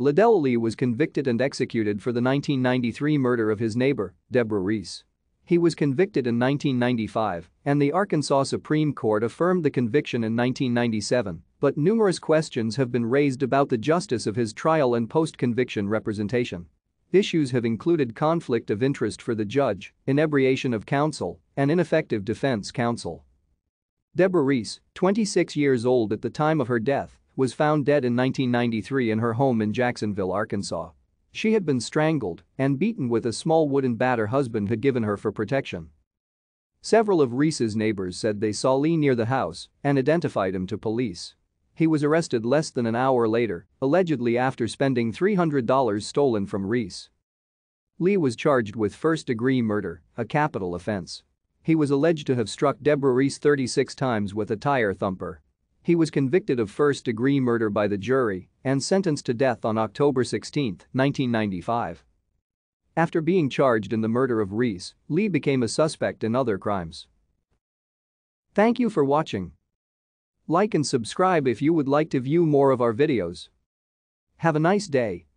Liddell Lee was convicted and executed for the 1993 murder of his neighbor, Deborah Reese. He was convicted in 1995, and the Arkansas Supreme Court affirmed the conviction in 1997, but numerous questions have been raised about the justice of his trial and post-conviction representation. Issues have included conflict of interest for the judge, inebriation of counsel, and ineffective defense counsel. Deborah Reese, 26 years old at the time of her death, was found dead in 1993 in her home in Jacksonville, Arkansas. She had been strangled and beaten with a small wooden bat her husband had given her for protection. Several of Reese's neighbors said they saw Lee near the house and identified him to police. He was arrested less than an hour later, allegedly after spending $300 stolen from Reese. Lee was charged with first-degree murder, a capital offense. He was alleged to have struck Deborah Reese 36 times with a tire thumper he was convicted of first-degree murder by the jury and sentenced to death on October 16, 1995. After being charged in the murder of Reese, Lee became a suspect in other crimes. Thank you for watching. Like and subscribe if you would like to view more of our videos. Have a nice day.